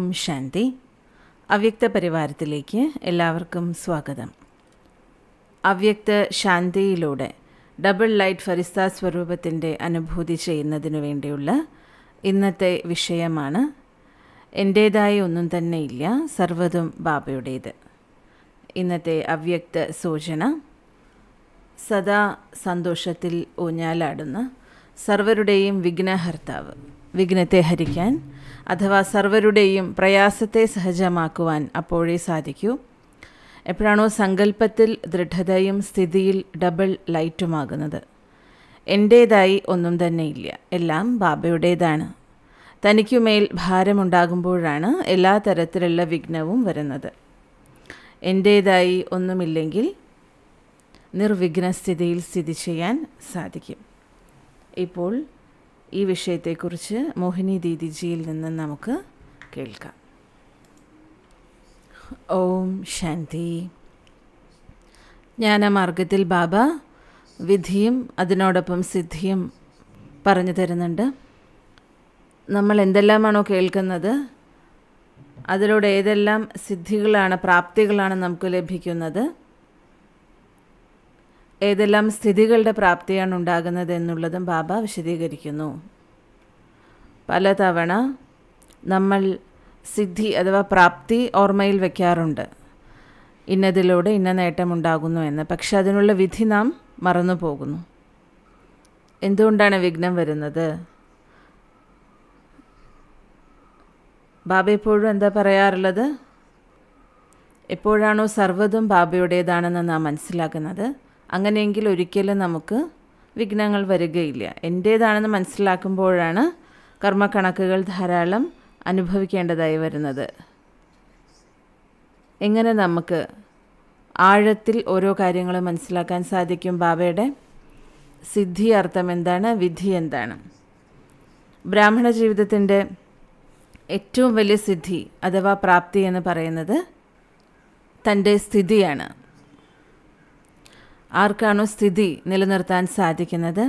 ഓം ശാന്തി അവ്യക്ത പരിവാരത്തിലേക്ക് എല്ലാവർക്കും സ്വാഗതം അവ്യക്ത ശാന്തിയിലൂടെ ഡബിൾ ലൈറ്റ് ഫരിസ്ത സ്വരൂപത്തിൻ്റെ അനുഭൂതി ചെയ്യുന്നതിനു വേണ്ടിയുള്ള ഇന്നത്തെ വിഷയമാണ് എൻ്റേതായി ഒന്നും തന്നെ ഇല്ല സർവ്വതും ബാബയുടേത് ഇന്നത്തെ അവ്യക്ത സൂചന സദാ സന്തോഷത്തിൽ ഊഞ്ഞാലാടുന്ന സർവരുടെയും വിഘ്നഹർത്താവ് വിഘ്നത്തെ ഹരിക്കാൻ അഥവാ സർവരുടെയും പ്രയാസത്തെ സഹജമാക്കുവാൻ അപ്പോഴേ സാധിക്കൂ എപ്പോഴാണോ സങ്കല്പത്തിൽ ദൃഢതയും സ്ഥിതിയിൽ ഡബിൾ ലൈറ്റുമാകുന്നത് എൻ്റേതായി ഒന്നും തന്നെയില്ല എല്ലാം ബാബയുടേതാണ് തനിക്കുമേൽ ഭാരമുണ്ടാകുമ്പോഴാണ് എല്ലാ തരത്തിലുള്ള വിഘ്നവും വരുന്നത് എൻ്റേതായി ഒന്നുമില്ലെങ്കിൽ നിർവിഘ്നസ്ഥിതിയിൽ സ്ഥിതി ചെയ്യാൻ സാധിക്കും ഇപ്പോൾ ഈ വിഷയത്തെക്കുറിച്ച് മോഹിനി ദീദിജിയിൽ നിന്ന് നമുക്ക് കേൾക്കാം ഓം ശാന്തി ജ്ഞാനമാർഗത്തിൽ ബാബ വിധിയും അതിനോടൊപ്പം സിദ്ധിയും പറഞ്ഞു തരുന്നുണ്ട് നമ്മൾ എന്തെല്ലാമാണോ കേൾക്കുന്നത് അതിലൂടെ ഏതെല്ലാം സിദ്ധികളാണ് പ്രാപ്തികളാണ് നമുക്ക് ലഭിക്കുന്നത് ഏതെല്ലാം സ്ഥിതികളുടെ പ്രാപ്തിയാണ് ഉണ്ടാകുന്നത് എന്നുള്ളതും ബാബ വിശദീകരിക്കുന്നു പലതവണ നമ്മൾ സിദ്ധി അഥവാ പ്രാപ്തി ഓർമ്മയിൽ വയ്ക്കാറുണ്ട് ഇന്നതിലൂടെ ഇന്ന നേട്ടമുണ്ടാകുന്നു എന്ന് പക്ഷെ അതിനുള്ള വിധി നാം മറന്നു പോകുന്നു എന്തുകൊണ്ടാണ് വിഘ്നം വരുന്നത് ബാബ എപ്പോഴും എന്താ പറയാറുള്ളത് എപ്പോഴാണോ സർവ്വതും ബാബയുടേതാണെന്ന് നാം മനസ്സിലാക്കുന്നത് അങ്ങനെയെങ്കിൽ ഒരിക്കലും നമുക്ക് വിഘ്നങ്ങൾ വരികയില്ല എൻ്റേതാണെന്ന് മനസ്സിലാക്കുമ്പോഴാണ് കർമ്മക്കണക്കുകൾ ധാരാളം അനുഭവിക്കേണ്ടതായി വരുന്നത് എങ്ങനെ നമുക്ക് ആഴത്തിൽ ഓരോ കാര്യങ്ങളും മനസ്സിലാക്കാൻ സാധിക്കും ബാബയുടെ സിദ്ധി അർത്ഥം എന്താണ് വിധി എന്താണ് ബ്രാഹ്മണ ജീവിതത്തിൻ്റെ ഏറ്റവും വലിയ സിദ്ധി അഥവാ പ്രാപ്തി എന്ന് പറയുന്നത് തൻ്റെ സ്ഥിതിയാണ് ആർക്കാണോ സ്ഥിതി നിലനിർത്താൻ സാധിക്കുന്നത്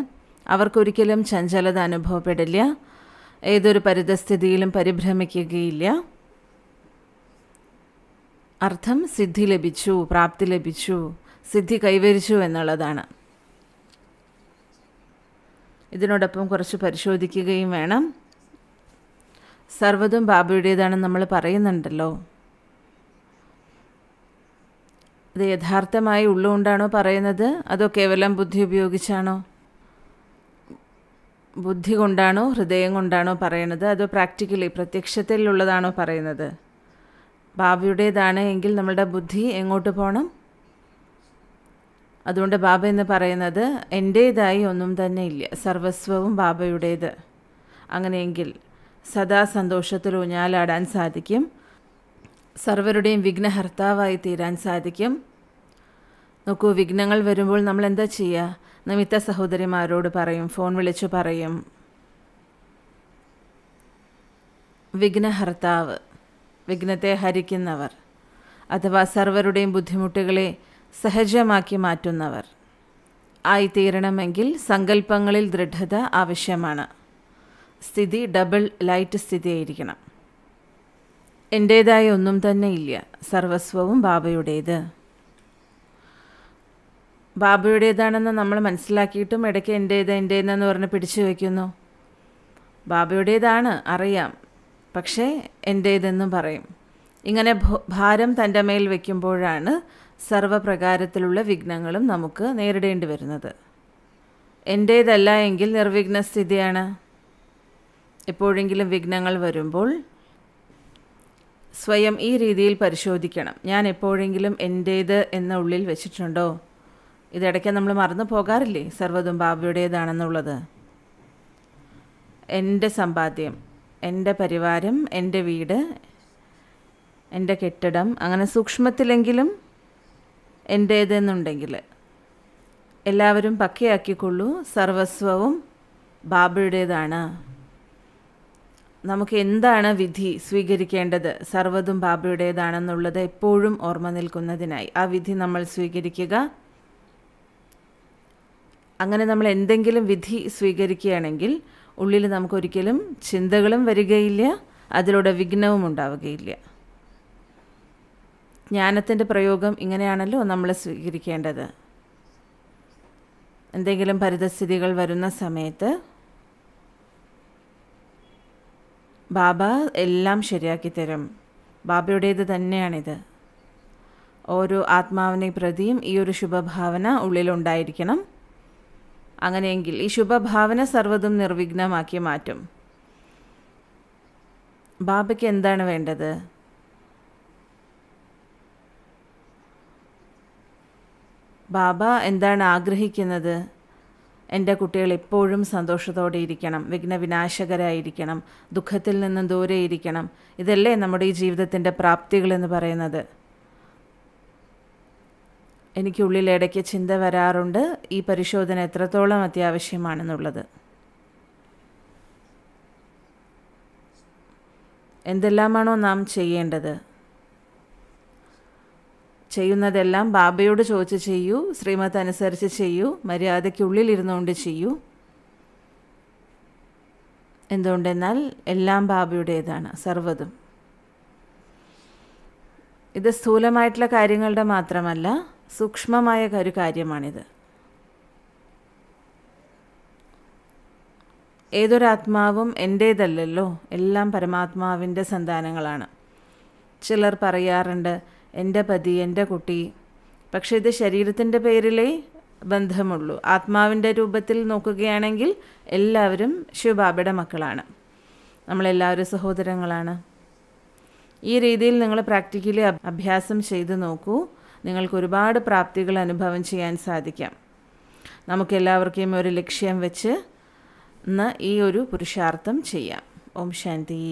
അവർക്കൊരിക്കലും ചഞ്ചലത അനുഭവപ്പെടില്ല ഏതൊരു പരിതസ്ഥിതിയിലും പരിഭ്രമിക്കുകയില്ല അർത്ഥം സിദ്ധി ലഭിച്ചു പ്രാപ്തി ലഭിച്ചു സിദ്ധി കൈവരിച്ചു എന്നുള്ളതാണ് ഇതിനോടൊപ്പം കുറച്ച് പരിശോധിക്കുകയും വേണം സർവ്വതും ബാബയുടേതാണെന്ന് നമ്മൾ പറയുന്നുണ്ടല്ലോ അത് യഥാർത്ഥമായി ഉള്ളുകൊണ്ടാണോ പറയുന്നത് അതോ കേവലം ബുദ്ധി ഉപയോഗിച്ചാണോ ബുദ്ധി കൊണ്ടാണോ ഹൃദയം കൊണ്ടാണോ പറയുന്നത് അതോ പ്രാക്ടിക്കലി പ്രത്യക്ഷത്തിലുള്ളതാണോ പറയുന്നത് ബാബയുടേതാണ് എങ്കിൽ നമ്മളുടെ ബുദ്ധി എങ്ങോട്ട് പോകണം അതുകൊണ്ട് ബാബ എന്ന് പറയുന്നത് എൻ്റേതായി ഒന്നും തന്നെ ഇല്ല സർവസ്വവും ബാബയുടേത് അങ്ങനെയെങ്കിൽ സദാ സന്തോഷത്തിൽ ഊഞ്ഞാലാടാൻ സാധിക്കും സർവരുടെയും വിഘ്നഹർത്താവായി തീരാൻ സാധിക്കും നോക്കൂ വിഘ്നങ്ങൾ വരുമ്പോൾ നമ്മൾ എന്താ ചെയ്യുക നമിത്ത സഹോദരിമാരോട് പറയും ഫോൺ വിളിച്ചു പറയും വിഘ്നഹർത്താവ് വിഘ്നത്തെ ഹരിക്കുന്നവർ അഥവാ സർവരുടെയും ബുദ്ധിമുട്ടുകളെ സഹജമാക്കി മാറ്റുന്നവർ ആയിത്തീരണമെങ്കിൽ സങ്കല്പങ്ങളിൽ ദൃഢത ആവശ്യമാണ് സ്ഥിതി ഡബിൾ ലൈറ്റ് സ്ഥിതിയായിരിക്കണം എൻ്റേതായ ഒന്നും തന്നെ ഇല്ല സർവസ്വവും ബാബയുടേത് ബാബയുടേതാണെന്ന് നമ്മൾ മനസ്സിലാക്കിയിട്ടും ഇടയ്ക്ക് എൻ്റേത് എൻ്റേതെന്ന് പറഞ്ഞ് പിടിച്ചു വയ്ക്കുന്നു ബാബയുടേതാണ് അറിയാം പക്ഷേ എൻ്റേതെന്നും പറയും ഇങ്ങനെ ഭാരം തൻ്റെ മേൽ വയ്ക്കുമ്പോഴാണ് സർവപ്രകാരത്തിലുള്ള വിഘ്നങ്ങളും നമുക്ക് നേരിടേണ്ടി വരുന്നത് എൻ്റേതല്ല എങ്കിൽ സ്ഥിതിയാണ് എപ്പോഴെങ്കിലും വിഘ്നങ്ങൾ വരുമ്പോൾ സ്വയം ഈ രീതിയിൽ പരിശോധിക്കണം ഞാൻ എപ്പോഴെങ്കിലും എൻ്റേത് എന്ന ഉള്ളിൽ വെച്ചിട്ടുണ്ടോ ഇതിടയ്ക്ക് നമ്മൾ മറന്നു പോകാറില്ലേ സർവ്വതും ബാബയുടേതാണെന്നുള്ളത് എൻ്റെ സമ്പാദ്യം എൻ്റെ പരിവാരം എൻ്റെ വീട് എൻ്റെ കെട്ടിടം അങ്ങനെ സൂക്ഷ്മത്തിലെങ്കിലും എൻ്റേതെന്നുണ്ടെങ്കിൽ എല്ലാവരും പക്കയാക്കിക്കൊള്ളൂ സർവസ്വവും ബാബയുടേതാണ് നമുക്ക് എന്താണ് വിധി സ്വീകരിക്കേണ്ടത് സർവ്വതും ബാബയുടേതാണെന്നുള്ളത് എപ്പോഴും ഓർമ്മ നിൽക്കുന്നതിനായി ആ വിധി നമ്മൾ സ്വീകരിക്കുക അങ്ങനെ നമ്മൾ എന്തെങ്കിലും വിധി സ്വീകരിക്കുകയാണെങ്കിൽ ഉള്ളിൽ നമുക്കൊരിക്കലും ചിന്തകളും വരികയില്ല അതിലൂടെ വിഘ്നവും ഉണ്ടാവുകയില്ല ജ്ഞാനത്തിൻ്റെ പ്രയോഗം ഇങ്ങനെയാണല്ലോ നമ്മൾ സ്വീകരിക്കേണ്ടത് എന്തെങ്കിലും പരിതസ്ഥിതികൾ വരുന്ന സമയത്ത് ബാബ എല്ലാം ശരിയാക്കി തരും ബാബയുടേത് തന്നെയാണിത് ഓരോ ആത്മാവിനെ പ്രതിയും ഈ ഒരു ശുഭഭാവന ഉള്ളിലുണ്ടായിരിക്കണം അങ്ങനെയെങ്കിൽ ഈ ശുഭഭാവന സർവ്വതും നിർവിഘ്നമാക്കി മാറ്റും ബാബയ്ക്ക് എന്താണ് വേണ്ടത് ബാബ എന്താണ് ആഗ്രഹിക്കുന്നത് എൻ്റെ കുട്ടികൾ എപ്പോഴും സന്തോഷത്തോടെ ഇരിക്കണം വിഘ്നവിനാശകരായിരിക്കണം ദുഃഖത്തിൽ നിന്നും ദൂരെ ഇരിക്കണം ഇതല്ലേ നമ്മുടെ ഈ ജീവിതത്തിൻ്റെ പ്രാപ്തികളെന്ന് പറയുന്നത് എനിക്കുള്ളിൽ ഇടയ്ക്ക് ചിന്ത വരാറുണ്ട് ഈ പരിശോധന എത്രത്തോളം അത്യാവശ്യമാണെന്നുള്ളത് എന്തെല്ലാമാണോ നാം ചെയ്യേണ്ടത് ചെയ്യുന്നതെല്ലാം ബാബയോട് ചോദിച്ച് ചെയ്യൂ ശ്രീമത് അനുസരിച്ച് ചെയ്യൂ മര്യാദയ്ക്കുള്ളിലിരുന്നുകൊണ്ട് ചെയ്യൂ എന്തുകൊണ്ടെന്നാൽ എല്ലാം ബാബയുടേതാണ് സർവ്വതും ഇത് സ്ഥൂലമായിട്ടുള്ള കാര്യങ്ങളുടെ മാത്രമല്ല സൂക്ഷ്മമായ ഒരു കാര്യമാണിത് ഏതൊരാത്മാവും എൻ്റേതല്ലല്ലോ എല്ലാം പരമാത്മാവിൻ്റെ സന്താനങ്ങളാണ് ചിലർ പറയാറുണ്ട് എൻ്റെ പതി എൻ്റെ കുട്ടി പക്ഷേ ഇത് ശരീരത്തിൻ്റെ പേരിലേ ബന്ധമുള്ളൂ ആത്മാവിൻ്റെ രൂപത്തിൽ നോക്കുകയാണെങ്കിൽ എല്ലാവരും ശിവബാബയുടെ മക്കളാണ് നമ്മളെല്ലാവരും സഹോദരങ്ങളാണ് ഈ രീതിയിൽ നിങ്ങൾ പ്രാക്ടിക്കലി അഭ്യാസം ചെയ്തു നോക്കൂ നിങ്ങൾക്ക് ഒരുപാട് പ്രാപ്തികൾ അനുഭവം ചെയ്യാൻ സാധിക്കാം നമുക്കെല്ലാവർക്കും ഒരു ലക്ഷ്യം വെച്ച് ഇന്ന് ഈ ഒരു പുരുഷാർത്ഥം ചെയ്യാം ഓം ശാന്തി